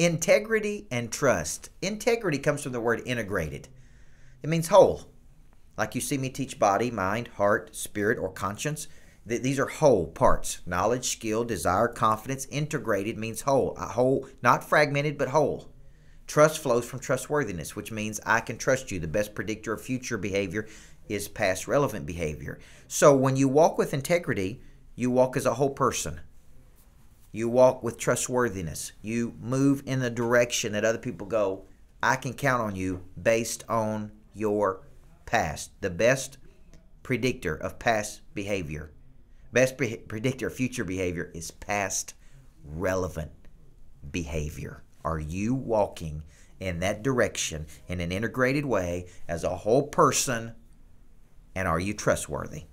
Integrity and trust. Integrity comes from the word integrated. It means whole. Like you see me teach body, mind, heart, spirit, or conscience. These are whole parts. Knowledge, skill, desire, confidence. Integrated means whole. A uh, whole, not fragmented, but whole. Trust flows from trustworthiness, which means I can trust you. The best predictor of future behavior is past relevant behavior. So when you walk with integrity, you walk as a whole person. You walk with trustworthiness. You move in the direction that other people go. I can count on you based on your past. The best predictor of past behavior, best pre predictor of future behavior is past relevant behavior. Are you walking in that direction in an integrated way as a whole person? And are you trustworthy?